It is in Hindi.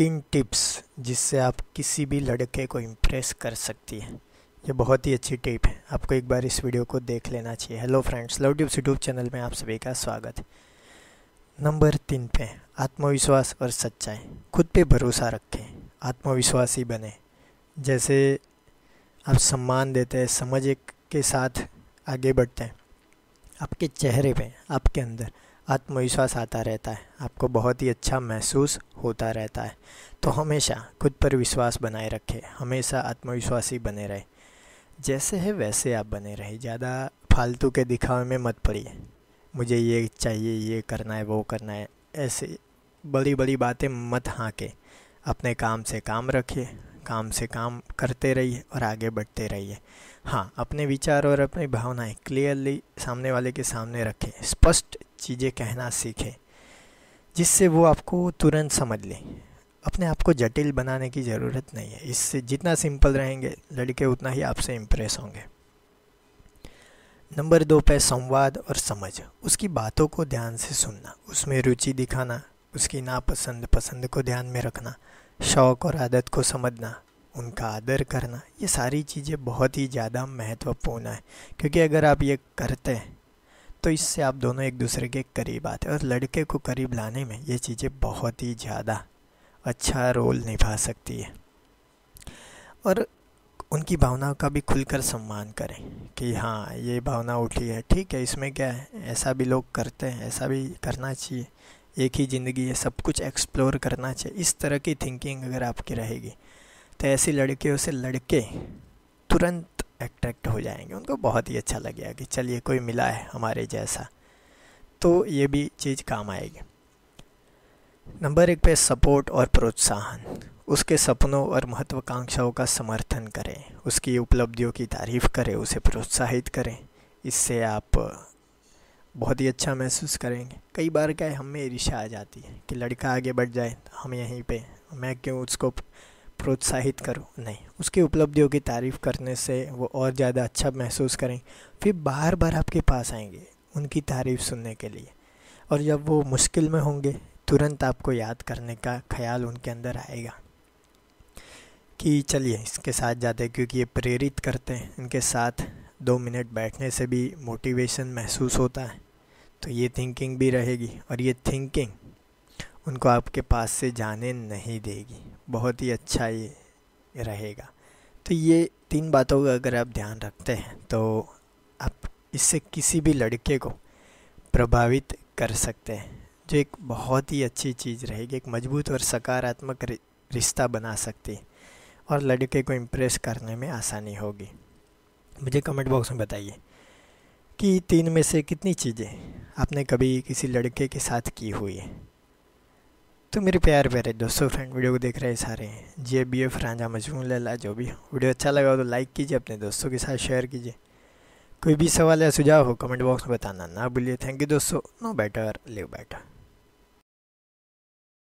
तीन टिप्स जिससे आप किसी भी लड़के को इम्प्रेस कर सकती हैं ये बहुत ही अच्छी टिप है आपको एक बार इस वीडियो को देख लेना चाहिए hello friends love tubes YouTube channel में आप सभी का स्वागत है नंबर तीन पे आत्मविश्वास और सच्चाई खुद पे भरोसा रखें आत्मविश्वासी बने जैसे आप सम्मान देते हैं समझ के साथ आगे बढ़ते हैं आपके चेहरे पे आपके अंदर आत्मविश्वास आता रहता है आपको बहुत ही अच्छा महसूस होता रहता है तो हमेशा खुद पर विश्वास बनाए रखें हमेशा आत्मविश्वासी बने रहे जैसे है वैसे आप बने रहे ज़्यादा फालतू के दिखावे में मत पड़िए मुझे ये चाहिए ये करना है वो करना है ऐसे बड़ी बड़ी बातें मत हाँके अपने काम से काम रखिए काम से काम करते रहिए और आगे बढ़ते रहिए हाँ अपने विचार और अपनी भावनाएं क्लियरली सामने वाले के सामने रखें स्पष्ट चीज़ें कहना सीखें जिससे वो आपको तुरंत समझ लें अपने आप को जटिल बनाने की ज़रूरत नहीं है इससे जितना सिंपल रहेंगे लड़के उतना ही आपसे इम्प्रेस होंगे नंबर दो पे संवाद और समझ उसकी बातों को ध्यान से सुनना उसमें रुचि दिखाना उसकी नापसंद पसंद को ध्यान में रखना शौक़ और आदत को समझना उनका आदर करना ये सारी चीज़ें बहुत ही ज़्यादा महत्वपूर्ण है क्योंकि अगर आप ये करते हैं तो इससे आप दोनों एक दूसरे के करीब आते और लड़के को करीब लाने में ये चीज़ें बहुत ही ज़्यादा अच्छा रोल निभा सकती है और उनकी भावनाओं का भी खुलकर सम्मान करें कि हाँ ये भावना उठी है ठीक है इसमें क्या है ऐसा भी लोग करते हैं ऐसा भी करना चाहिए एक ही ज़िंदगी है सब कुछ एक्सप्लोर करना चाहिए इस तरह की थिंकिंग अगर आपकी रहेगी तो ऐसी लड़कियों से लड़के तुरंत अट्रैक्ट हो जाएंगे उनको बहुत ही अच्छा लगेगा कि चलिए कोई मिला है हमारे जैसा तो ये भी चीज़ काम आएगी नंबर एक पे सपोर्ट और प्रोत्साहन उसके सपनों और महत्वाकांक्षाओं का समर्थन करें उसकी उपलब्धियों की तारीफ़ करें उसे प्रोत्साहित करें इससे आप बहुत ही अच्छा महसूस करेंगे कई बार क्या है हम में ईर्षा आ जाती है कि लड़का आगे बढ़ जाए हम यहीं पे मैं क्यों उसको प्रोत्साहित करो नहीं उसकी उपलब्धियों की तारीफ़ करने से वो और ज़्यादा अच्छा महसूस करें फिर बार बार आपके पास आएंगे उनकी तारीफ़ सुनने के लिए और जब वो मुश्किल में होंगे तुरंत आपको याद करने का ख्याल उनके अंदर आएगा कि चलिए इसके साथ जाते हैं क्योंकि ये प्रेरित करते हैं इनके साथ दो मिनट बैठने से भी मोटिवेशन महसूस होता है तो ये थिंकिंग भी रहेगी और ये थिंकिंग उनको आपके पास से जाने नहीं देगी बहुत ही अच्छा ये रहेगा तो ये तीन बातों का अगर आप ध्यान रखते हैं तो आप इससे किसी भी लड़के को प्रभावित कर सकते हैं जो एक बहुत ही अच्छी चीज़ रहेगी एक मजबूत और सकारात्मक रिश्ता बना सकती है और लड़के को इम्प्रेस करने में आसानी होगी मुझे कमेंट बॉक्स में बताइए कि तीन में से कितनी चीज़ें आपने कभी किसी लड़के के साथ की हुई है तो मेरे प्यार प्यारे दोस्तों फ्रेंड वीडियो को देख रहे सारे जे बी एफ राजा मजमून लला जो भी वीडियो अच्छा लगा हो तो लाइक कीजिए अपने दोस्तों के साथ शेयर कीजिए कोई भी सवाल या सुझाव हो कमेंट बॉक्स में बताना ना भूलिए थैंक यू दोस्तों नो बेटर लिव बेटर